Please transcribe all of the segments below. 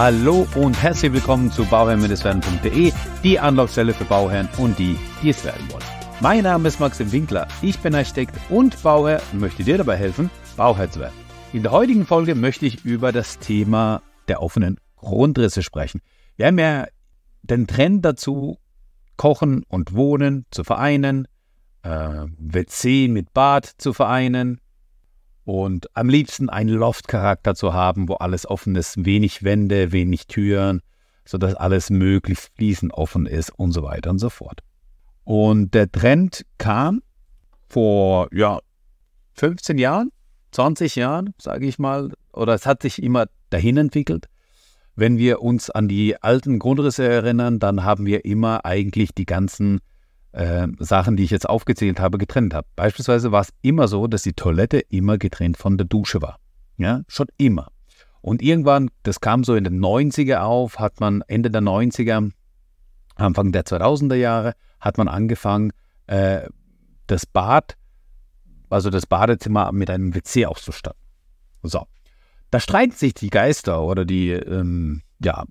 Hallo und herzlich willkommen zu bauherrn-werden.de, die Anlaufstelle für Bauherren und die, die es werden wollen. Mein Name ist Maxim Winkler, ich bin Architekt und Bauherr und möchte dir dabei helfen, Bauherr zu werden. In der heutigen Folge möchte ich über das Thema der offenen Grundrisse sprechen. Wir haben ja den Trend dazu, Kochen und Wohnen zu vereinen, äh, WC mit Bad zu vereinen, und am liebsten einen Loft-Charakter zu haben, wo alles offen ist, wenig Wände, wenig Türen, sodass alles möglichst fließend offen ist und so weiter und so fort. Und der Trend kam vor ja, 15 Jahren, 20 Jahren, sage ich mal, oder es hat sich immer dahin entwickelt. Wenn wir uns an die alten Grundrisse erinnern, dann haben wir immer eigentlich die ganzen ähm, Sachen, die ich jetzt aufgezählt habe, getrennt habe. Beispielsweise war es immer so, dass die Toilette immer getrennt von der Dusche war. Ja, schon immer. Und irgendwann, das kam so in den 90er auf, hat man Ende der 90er, Anfang der 2000er Jahre, hat man angefangen, äh, das Bad, also das Badezimmer mit einem WC auszustatten. So. Da streiten sich die Geister oder die, ähm, ja,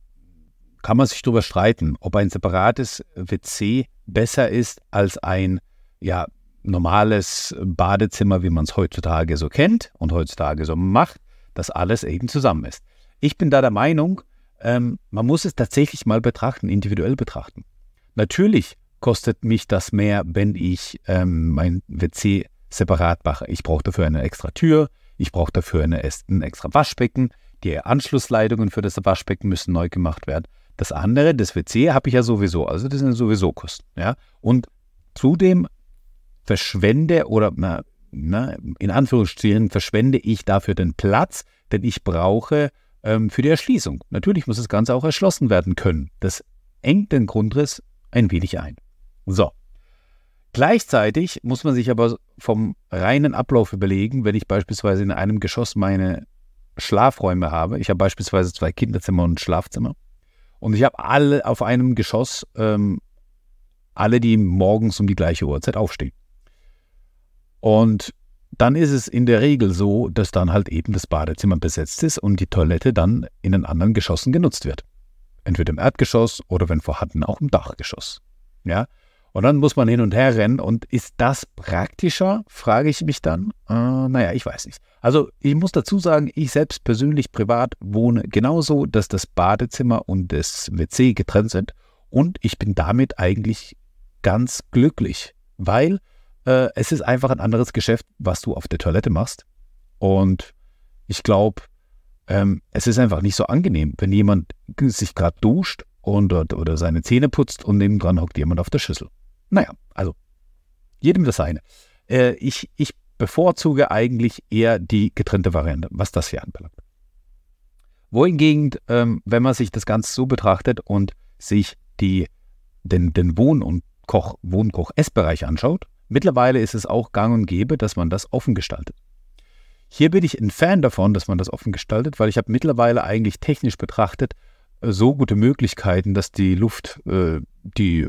kann man sich darüber streiten, ob ein separates äh, WC besser ist als ein ja, normales Badezimmer, wie man es heutzutage so kennt und heutzutage so macht, dass alles eben zusammen ist. Ich bin da der Meinung, ähm, man muss es tatsächlich mal betrachten, individuell betrachten. Natürlich kostet mich das mehr, wenn ich ähm, mein WC separat mache. Ich brauche dafür eine extra Tür, ich brauche dafür eine, ein extra Waschbecken, die Anschlussleitungen für das Waschbecken müssen neu gemacht werden. Das andere, das WC, habe ich ja sowieso. Also das sind sowieso Kosten. Ja? Und zudem verschwende oder na, na, in Anführungsstrichen verschwende ich dafür den Platz, den ich brauche ähm, für die Erschließung. Natürlich muss das Ganze auch erschlossen werden können. Das engt den Grundriss ein wenig ein. So. Gleichzeitig muss man sich aber vom reinen Ablauf überlegen, wenn ich beispielsweise in einem Geschoss meine Schlafräume habe. Ich habe beispielsweise zwei Kinderzimmer und ein Schlafzimmer. Und ich habe alle auf einem Geschoss, ähm, alle, die morgens um die gleiche Uhrzeit aufstehen. Und dann ist es in der Regel so, dass dann halt eben das Badezimmer besetzt ist und die Toilette dann in den anderen Geschossen genutzt wird. Entweder im Erdgeschoss oder wenn vorhanden auch im Dachgeschoss. Ja, und dann muss man hin und her rennen. Und ist das praktischer, frage ich mich dann. Äh, naja, ich weiß nicht. Also ich muss dazu sagen, ich selbst persönlich privat wohne genauso, dass das Badezimmer und das WC getrennt sind. Und ich bin damit eigentlich ganz glücklich, weil äh, es ist einfach ein anderes Geschäft, was du auf der Toilette machst. Und ich glaube, ähm, es ist einfach nicht so angenehm, wenn jemand sich gerade duscht und, oder seine Zähne putzt und nebendran hockt jemand auf der Schüssel. Naja, also jedem das eine. Äh, ich, ich bevorzuge eigentlich eher die getrennte Variante, was das hier anbelangt. Wohingegen, ähm, wenn man sich das Ganze so betrachtet und sich die, den, den Wohn- und Koch, wohnkoch essbereich anschaut, mittlerweile ist es auch gang und gäbe, dass man das offen gestaltet. Hier bin ich ein Fan davon, dass man das offen gestaltet, weil ich habe mittlerweile eigentlich technisch betrachtet äh, so gute Möglichkeiten, dass die Luft äh, die,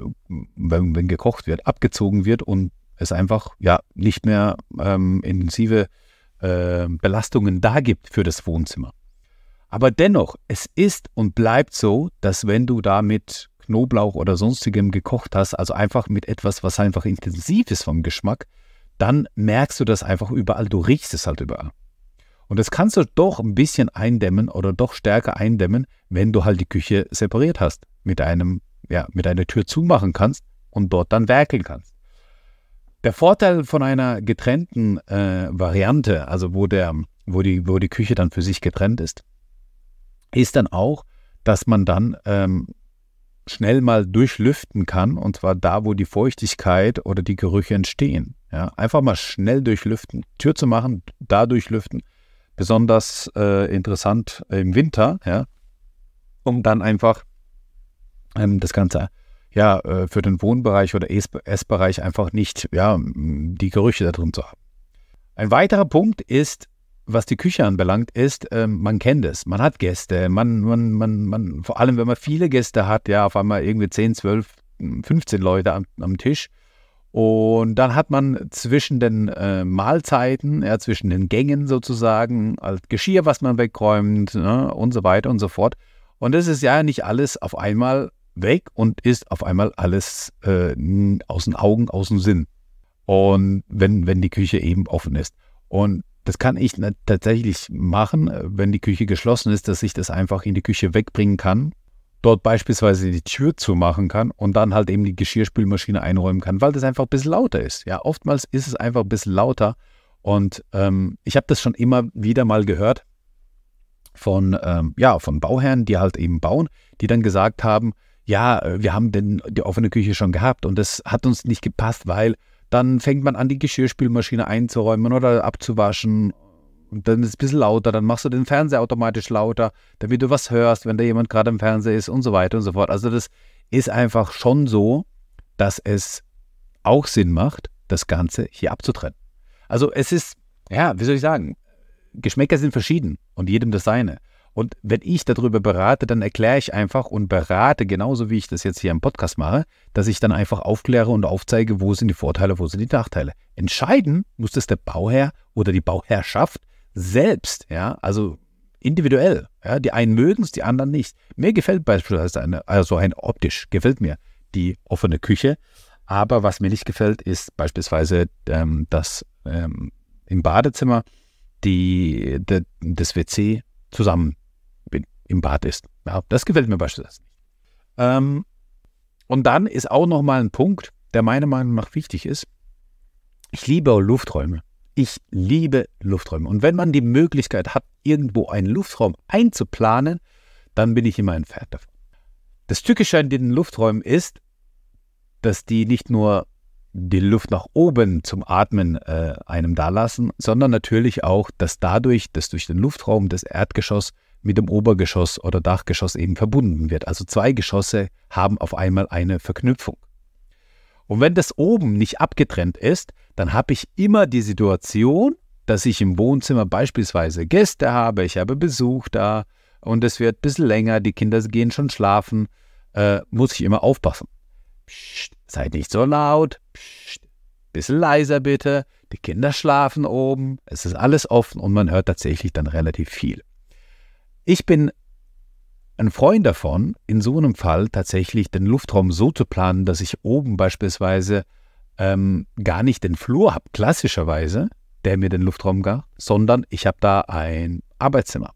wenn, wenn, gekocht wird, abgezogen wird und es einfach ja nicht mehr ähm, intensive äh, Belastungen da gibt für das Wohnzimmer. Aber dennoch, es ist und bleibt so, dass wenn du da mit Knoblauch oder sonstigem gekocht hast, also einfach mit etwas, was einfach intensiv ist vom Geschmack, dann merkst du das einfach überall, du riechst es halt überall. Und das kannst du doch ein bisschen eindämmen oder doch stärker eindämmen, wenn du halt die Küche separiert hast mit einem ja, mit einer Tür zumachen kannst und dort dann werkeln kannst. Der Vorteil von einer getrennten äh, Variante, also wo, der, wo, die, wo die Küche dann für sich getrennt ist, ist dann auch, dass man dann ähm, schnell mal durchlüften kann, und zwar da, wo die Feuchtigkeit oder die Gerüche entstehen. Ja, einfach mal schnell durchlüften, Tür zu machen, da durchlüften. Besonders äh, interessant im Winter, ja, um dann einfach ähm, das Ganze ja äh, für den Wohnbereich oder Essbereich einfach nicht ja, die Gerüche da drin zu haben. Ein weiterer Punkt ist, was die Küche anbelangt, ist, äh, man kennt es, man hat Gäste, man, man, man, man, vor allem wenn man viele Gäste hat, ja, auf einmal irgendwie 10, 12, 15 Leute am, am Tisch. Und dann hat man zwischen den äh, Mahlzeiten, ja, zwischen den Gängen sozusagen, als Geschirr, was man wegräumt ne, und so weiter und so fort. Und das ist ja nicht alles auf einmal weg und ist auf einmal alles äh, aus den Augen, aus dem Sinn. Und wenn, wenn die Küche eben offen ist. Und das kann ich tatsächlich machen, äh, wenn die Küche geschlossen ist, dass ich das einfach in die Küche wegbringen kann, dort beispielsweise die Tür zumachen kann und dann halt eben die Geschirrspülmaschine einräumen kann, weil das einfach ein bisschen lauter ist. Ja, oftmals ist es einfach ein bisschen lauter. Und ähm, ich habe das schon immer wieder mal gehört von, ähm, ja, von Bauherren, die halt eben bauen, die dann gesagt haben, ja, äh, wir haben denn die offene Küche schon gehabt und das hat uns nicht gepasst, weil dann fängt man an, die Geschirrspülmaschine einzuräumen oder abzuwaschen. Und dann ist es ein bisschen lauter, dann machst du den Fernseher automatisch lauter, damit du was hörst, wenn da jemand gerade im Fernseher ist und so weiter und so fort. Also das ist einfach schon so, dass es auch Sinn macht, das Ganze hier abzutrennen. Also es ist, ja, wie soll ich sagen, Geschmäcker sind verschieden und jedem das seine. Und wenn ich darüber berate, dann erkläre ich einfach und berate, genauso wie ich das jetzt hier im Podcast mache, dass ich dann einfach aufkläre und aufzeige, wo sind die Vorteile, wo sind die Nachteile. Entscheiden muss das der Bauherr oder die Bauherrschaft selbst, ja, also individuell. Ja? Die einen mögen es, die anderen nicht. Mir gefällt beispielsweise eine, also ein optisch, gefällt mir die offene Küche. Aber was mir nicht gefällt, ist beispielsweise, ähm, dass ähm, im Badezimmer die, de, das WC zusammen im Bad ist. Ja, das gefällt mir beispielsweise nicht. Ähm, und dann ist auch nochmal ein Punkt, der meiner Meinung nach wichtig ist. Ich liebe Lufträume. Ich liebe Lufträume. Und wenn man die Möglichkeit hat, irgendwo einen Luftraum einzuplanen, dann bin ich immer ein Pferd davon. Das Tückische an den Lufträumen ist, dass die nicht nur die Luft nach oben zum Atmen äh, einem dalassen, sondern natürlich auch, dass dadurch, dass durch den Luftraum das Erdgeschoss mit dem Obergeschoss oder Dachgeschoss eben verbunden wird. Also zwei Geschosse haben auf einmal eine Verknüpfung. Und wenn das oben nicht abgetrennt ist, dann habe ich immer die Situation, dass ich im Wohnzimmer beispielsweise Gäste habe, ich habe Besuch da und es wird ein bisschen länger, die Kinder gehen schon schlafen, äh, muss ich immer aufpassen. Psst, seid nicht so laut, psst, bisschen leiser bitte, die Kinder schlafen oben, es ist alles offen und man hört tatsächlich dann relativ viel. Ich bin ein Freund davon, in so einem Fall tatsächlich den Luftraum so zu planen, dass ich oben beispielsweise ähm, gar nicht den Flur habe, klassischerweise, der mir den Luftraum gab, sondern ich habe da ein Arbeitszimmer.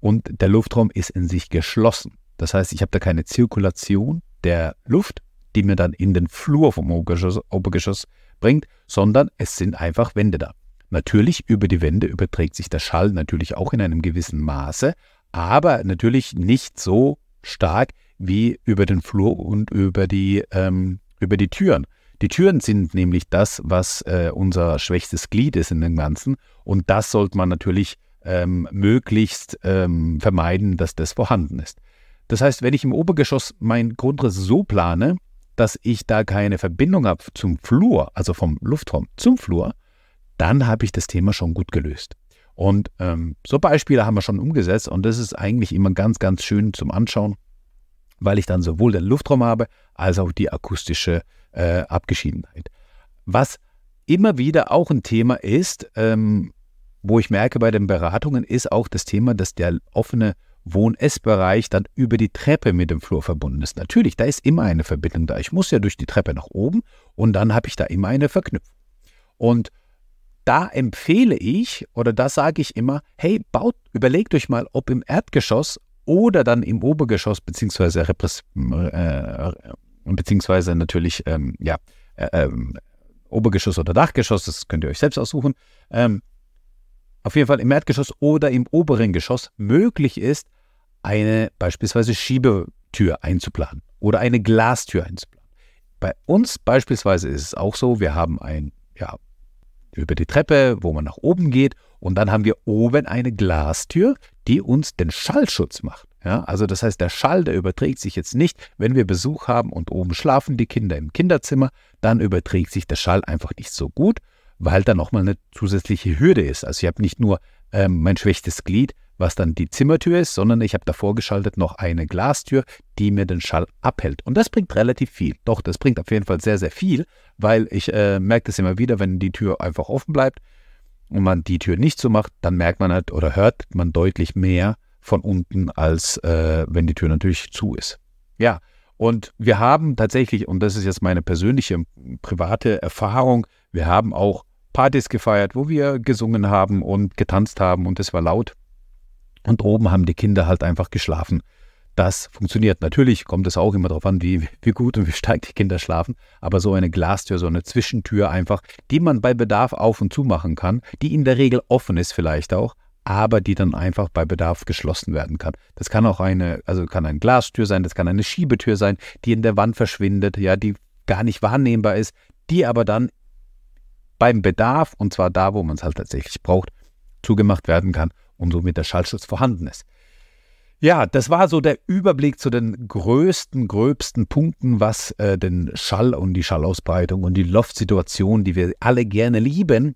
Und der Luftraum ist in sich geschlossen. Das heißt, ich habe da keine Zirkulation der Luft, die mir dann in den Flur vom Obergeschoss, Obergeschoss bringt, sondern es sind einfach Wände da. Natürlich über die Wände überträgt sich der Schall natürlich auch in einem gewissen Maße, aber natürlich nicht so stark wie über den Flur und über die, ähm, über die Türen. Die Türen sind nämlich das, was äh, unser schwächstes Glied ist in dem Ganzen und das sollte man natürlich ähm, möglichst ähm, vermeiden, dass das vorhanden ist. Das heißt, wenn ich im Obergeschoss meinen Grundriss so plane, dass ich da keine Verbindung habe zum Flur, also vom Luftraum zum Flur, dann habe ich das Thema schon gut gelöst. Und ähm, so Beispiele haben wir schon umgesetzt und das ist eigentlich immer ganz, ganz schön zum Anschauen, weil ich dann sowohl den Luftraum habe als auch die akustische äh, Abgeschiedenheit. Was immer wieder auch ein Thema ist, ähm, wo ich merke bei den Beratungen, ist auch das Thema, dass der offene Wohn-Essbereich dann über die Treppe mit dem Flur verbunden ist. Natürlich, da ist immer eine Verbindung da. Ich muss ja durch die Treppe nach oben und dann habe ich da immer eine Verknüpfung. Und da empfehle ich oder da sage ich immer, hey, baut, überlegt euch mal, ob im Erdgeschoss oder dann im Obergeschoss, beziehungsweise, äh, äh, beziehungsweise natürlich, ähm, ja, äh, ähm, Obergeschoss oder Dachgeschoss, das könnt ihr euch selbst aussuchen, ähm, auf jeden Fall im Erdgeschoss oder im oberen Geschoss möglich ist, eine beispielsweise Schiebetür einzuplanen oder eine Glastür einzuplanen. Bei uns beispielsweise ist es auch so, wir haben ein ja, über die Treppe, wo man nach oben geht. Und dann haben wir oben eine Glastür, die uns den Schallschutz macht. Ja, also das heißt, der Schall, der überträgt sich jetzt nicht. Wenn wir Besuch haben und oben schlafen die Kinder im Kinderzimmer, dann überträgt sich der Schall einfach nicht so gut, weil da nochmal eine zusätzliche Hürde ist. Also ich habe nicht nur ähm, mein schwächstes Glied, was dann die Zimmertür ist, sondern ich habe davor geschaltet noch eine Glastür, die mir den Schall abhält. Und das bringt relativ viel. Doch, das bringt auf jeden Fall sehr, sehr viel, weil ich äh, merke das immer wieder, wenn die Tür einfach offen bleibt und man die Tür nicht zumacht, so dann merkt man halt oder hört man deutlich mehr von unten, als äh, wenn die Tür natürlich zu ist. Ja, und wir haben tatsächlich, und das ist jetzt meine persönliche, private Erfahrung, wir haben auch Partys gefeiert, wo wir gesungen haben und getanzt haben und es war laut und oben haben die Kinder halt einfach geschlafen. Das funktioniert. Natürlich kommt es auch immer darauf an, wie, wie gut und wie stark die Kinder schlafen, aber so eine Glastür, so eine Zwischentür einfach, die man bei Bedarf auf und zu machen kann, die in der Regel offen ist vielleicht auch, aber die dann einfach bei Bedarf geschlossen werden kann. Das kann auch eine, also kann eine Glastür sein, das kann eine Schiebetür sein, die in der Wand verschwindet, ja, die gar nicht wahrnehmbar ist, die aber dann beim Bedarf, und zwar da, wo man es halt tatsächlich braucht, zugemacht werden kann und somit der Schallschutz vorhanden ist. Ja, das war so der Überblick zu den größten, gröbsten Punkten, was äh, den Schall und die Schallausbreitung und die Loftsituation, die wir alle gerne lieben,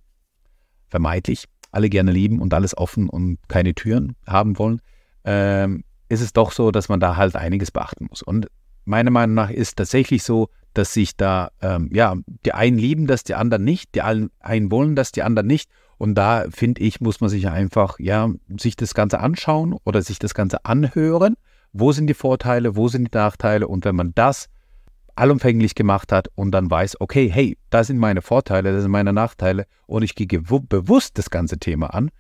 vermeintlich alle gerne lieben und alles offen und keine Türen haben wollen, ähm, ist es doch so, dass man da halt einiges beachten muss. Und meiner Meinung nach ist tatsächlich so, dass sich da, ähm, ja, die einen lieben das, die anderen nicht, die einen wollen das, die anderen nicht. Und da finde ich, muss man sich einfach, ja, sich das Ganze anschauen oder sich das Ganze anhören. Wo sind die Vorteile, wo sind die Nachteile? Und wenn man das allumfänglich gemacht hat und dann weiß, okay, hey, da sind meine Vorteile, das sind meine Nachteile und ich gehe bewusst das ganze Thema an,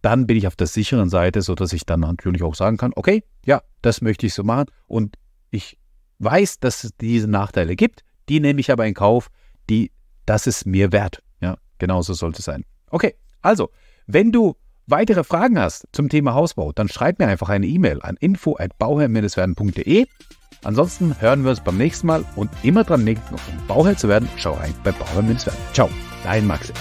dann bin ich auf der sicheren Seite, sodass ich dann natürlich auch sagen kann, okay, ja, das möchte ich so machen und ich weiß, dass es diese Nachteile gibt, die nehme ich aber in Kauf, die, das ist mir wert. Ja, genauso sollte es sein. Okay, also, wenn du weitere Fragen hast zum Thema Hausbau, dann schreib mir einfach eine E-Mail an info@bauherr-werden.de. Ansonsten hören wir uns beim nächsten Mal und immer dran denken, um Bauherr zu werden, schau rein bei Bauherr-werden. Ciao, dein Maxi.